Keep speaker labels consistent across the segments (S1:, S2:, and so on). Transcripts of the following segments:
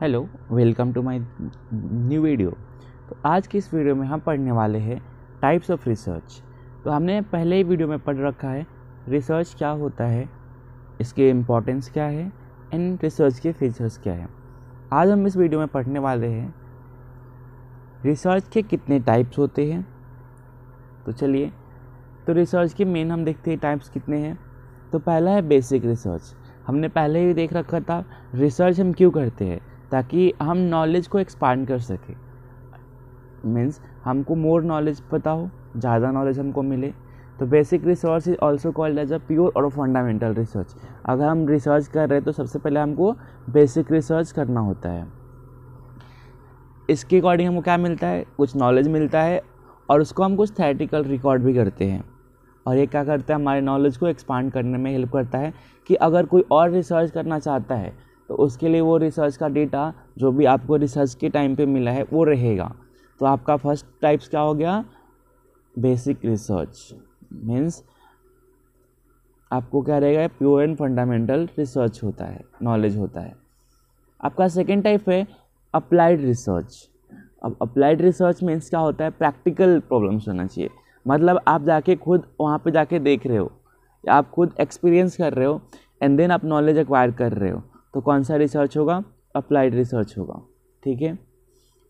S1: hello welcome to my new video तो आज की इस वीडियो में हम पढ़ने वाले हैं टाइप्स ऑफ रिसर्च तो हमने पहले ही वीडियो में पढ़ रखा है रिसर्च क्या होता है इसके इम्पोर्टेंस क्या है एंड रिसर्च के फीचर्स क्या है आज हम इस वीडियो में पढ़ने वाले हैं रिसर्च के कितने टाइप्स होते हैं तो चलिए तो रिसर्च के मेन हम देखते हैं टाइप्स कितने हैं तो पहला है बेसिक रिसर्च हमने पहले ही देख रखा था रिसर्च हम क्यों करते हैं ताकि हम नॉलेज को एक्सपांड कर सकें मीन्स हमको मोर नॉलेज पता हो ज़्यादा नॉलेज हमको मिले तो basic research is also called as a pure और फंडामेंटल रिसर्च अगर हम रिसर्च कर रहे हैं तो सबसे पहले हमको बेसिक रिसर्च करना होता है इसके अकॉर्डिंग हमको क्या मिलता है कुछ नॉलेज मिलता है और उसको हम कुछ थेटिकल रिकॉर्ड भी करते हैं और ये क्या करता है हमारे नॉलेज को एक्सपांड करने में हेल्प करता है कि अगर कोई और रिसर्च करना चाहता है तो उसके लिए वो रिसर्च का डेटा जो भी आपको रिसर्च के टाइम पे मिला है वो रहेगा तो आपका फर्स्ट टाइप्स क्या हो गया बेसिक रिसर्च मीन्स आपको क्या रहेगा प्योर एंड फंडामेंटल रिसर्च होता है नॉलेज होता है आपका सेकेंड टाइप है अप्लाइड रिसर्च अब अप्लाइड रिसर्च मीन्स क्या होता है प्रैक्टिकल प्रॉब्लम्स होना चाहिए मतलब आप जाके खुद वहाँ पे जाके देख रहे हो या आप खुद एक्सपीरियंस कर रहे हो एंड देन आप नॉलेज एक्वायर कर रहे हो तो कौन सा रिसर्च होगा अप्लाइड रिसर्च होगा ठीक है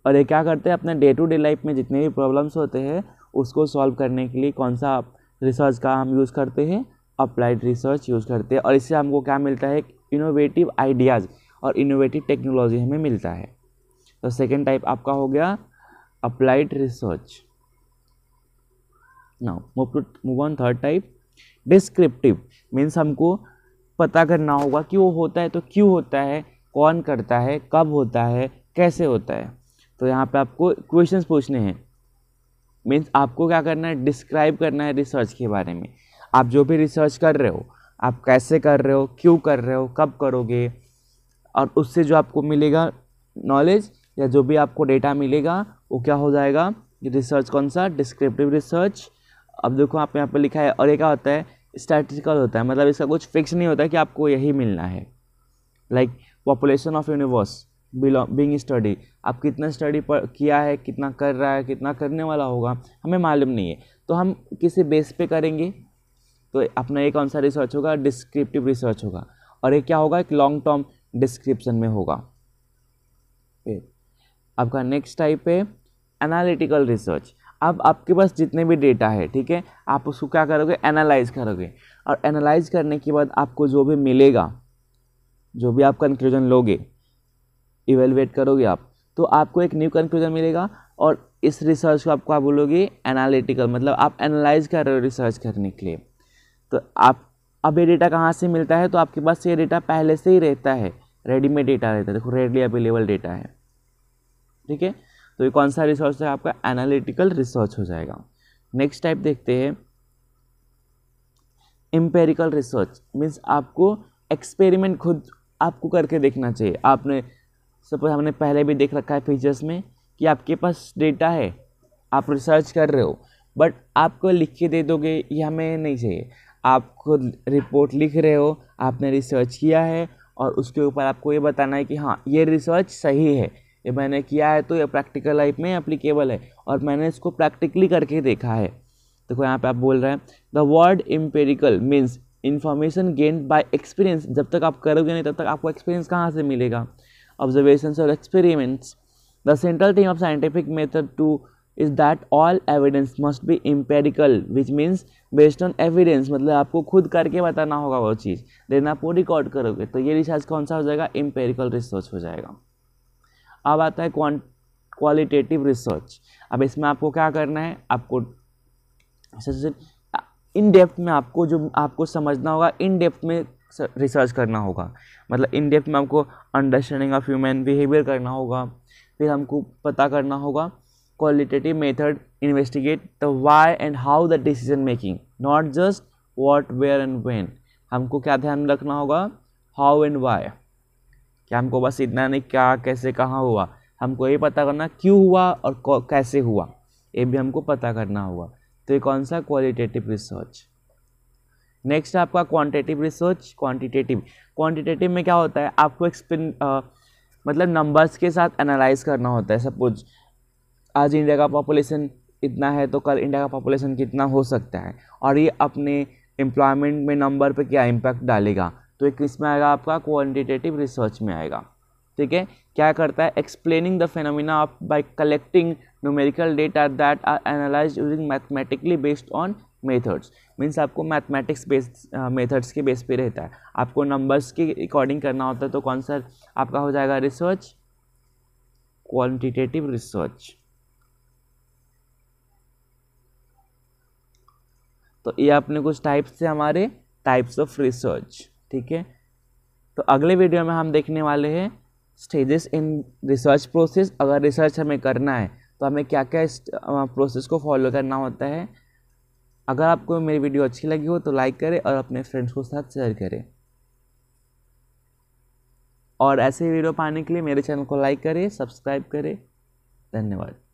S1: और ये क्या करते हैं अपने डे टू डे लाइफ में जितने भी प्रॉब्लम्स होते हैं उसको सॉल्व करने के लिए कौन सा रिसर्च का हम यूज़ करते हैं अप्लाइड रिसर्च यूज़ करते हैं और इससे हमको क्या मिलता है इनोवेटिव आइडियाज़ और इनोवेटिव टेक्नोलॉजी हमें मिलता है तो सेकेंड टाइप आपका हो गया applied research now move to move on third type descriptive means हमको पता करना होगा कि वो होता है तो क्यों होता है कौन करता है कब होता है कैसे होता है तो यहाँ पे आपको क्वेश्चंस पूछने हैं मीन्स आपको क्या करना है डिस्क्राइब करना है रिसर्च के बारे में आप जो भी रिसर्च कर रहे हो आप कैसे कर रहे हो क्यों कर रहे हो कब करोगे और उससे जो आपको मिलेगा नॉलेज या जो भी आपको डेटा मिलेगा वो क्या हो जाएगा रिसर्च कौन सा डिस्क्रिप्टिव रिसर्च अब देखो आप यहाँ पर लिखा है और एक क्या होता है स्टैटिकल होता है मतलब इसका कुछ फिक्स नहीं होता है कि आपको यही मिलना है like population of universe belong being study आप कितना स्टडी पर किया है कितना कर रहा है कितना करने वाला होगा हमें मालूम नहीं है तो हम किसी बेस पे करेंगे तो अपना ये कौन सा रिसर्च होगा डिस्क्रिप्टिव रिसर्च होगा और ये क्या होगा एक लॉन्ग टर्म डिस्क्रिप्शन में होगा आपका नेक्स्ट टाइप है एनालिटिकल रिसर्च अब आपके पास जितने भी डेटा है ठीक है आप उसको क्या करोगे एनालाइज करोगे और एनालाइज करने के बाद आपको जो भी मिलेगा जो भी आप कंक्लूजन लोगे इवेलुएट करोगे आप तो आपको एक न्यू कंक्लूजन मिलेगा और इस रिसर्च को आपको आप बोलोगे एनालिटिकल मतलब आप एनालाइज कर रहे हो रिसर्च करने के लिए तो आप अब ये डेटा कहाँ से मिलता है तो आपके पास ये डेटा पहले से ही रहता है रेडीमेड डेटा रहता है देखो रेडली अवेलेबल डेटा है ठीक है तो ये कौन सा रिसर्च है आपका एनालिटिकल रिसर्च हो जाएगा नेक्स्ट टाइप देखते हैं एम्पेरिकल रिसर्च मीन्स आपको एक्सपेरिमेंट खुद आपको करके देखना चाहिए आपने सपोज हमने पहले भी देख रखा है फीचर्स में कि आपके पास डेटा है आप रिसर्च कर रहे हो बट आपको लिख के दे दोगे ये हमें नहीं चाहिए आप खुद रिपोर्ट लिख रहे हो आपने रिसर्च किया है और उसके ऊपर आपको ये बताना है कि हाँ ये रिसर्च सही है ये मैंने किया है तो ये प्रैक्टिकल लाइफ में अप्लीकेबल है और मैंने इसको प्रैक्टिकली करके देखा है देखो यहाँ पे आप बोल रहे हैं the word empirical means information gain by experience जब तक आप करोगे नहीं तब तक आपको एक्सपीरियंस कहाँ से मिलेगा ऑब्जर्वेशन और experiments the central thing of scientific method to is that all evidence must be empirical which means based on evidence मतलब आपको खुद करके बताना होगा वो चीज़ देन आप वो रिकॉर्ड करोगे तो ये रिसर्च कौन सा हो जाएगा इम्पेरिकल रिसर्च हो जाएगा अब आता है क्वालिटेटिव रिसर्च अब इसमें आपको क्या करना है आपको इन डेप्थ में आपको जो आपको समझना होगा इन डेप्थ में रिसर्च करना होगा मतलब इन डेप्थ में आपको अंडरस्टैंडिंग ऑफ ह्यूमन बिहेवियर करना होगा फिर हमको पता करना होगा qualitative method investigate the why and how the decision making not just what where and when हमको क्या ध्यान रखना होगा हाउ एंड वाई कि हमको बस इतना नहीं क्या कैसे कहाँ हुआ हमको ये पता करना क्यों हुआ और कैसे हुआ ये भी हमको पता करना होगा तो ये कौन सा क्वालिटेटिव रिसर्च नेक्स्ट आपका क्वांटिटेटिव रिसर्च क्वांटिटेटिव क्वांटिटेटिव में क्या होता है आपको एक्सप्लेन मतलब नंबर्स के साथ एनालाइज करना होता है सपोज आज इंडिया का पॉपुलेशन इतना है तो कल इंडिया का पॉपुलेशन कितना हो सकता है और ये अपने एम्प्लॉयमेंट में नंबर पे क्या इम्पैक्ट डालेगा तो एक इसमें आएगा आपका क्वान्टिटेटिव रिसर्च में आएगा ठीक है क्या करता है explaining the phenomena of by collecting numerical data that are analyse using mathematically based on methods means आपको मैथमेटिक्स बेस्ड मेथड्स के बेस पे रहता है आपको नंबर्स की अकॉर्डिंग करना होता है तो कौन सा आपका हो जाएगा रिसर्च क्वान्टिटेटिव रिसर्च तो ये अपने कुछ टाइप्स थे हमारे टाइप्स ऑफ रिसर्च ठीक है तो अगले वीडियो में हम देखने वाले हैं स्टेजेस इन रिसर्च प्रोसेस अगर रिसर्च हमें करना है तो हमें क्या क्या इस प्रोसेस को फॉलो करना होता है अगर आपको मेरी वीडियो अच्छी लगी हो तो लाइक करें और अपने फ्रेंड्स को साथ शेयर करें और ऐसे वीडियो पाने के लिए मेरे चैनल को लाइक करें सब्सक्राइब करें धन्यवाद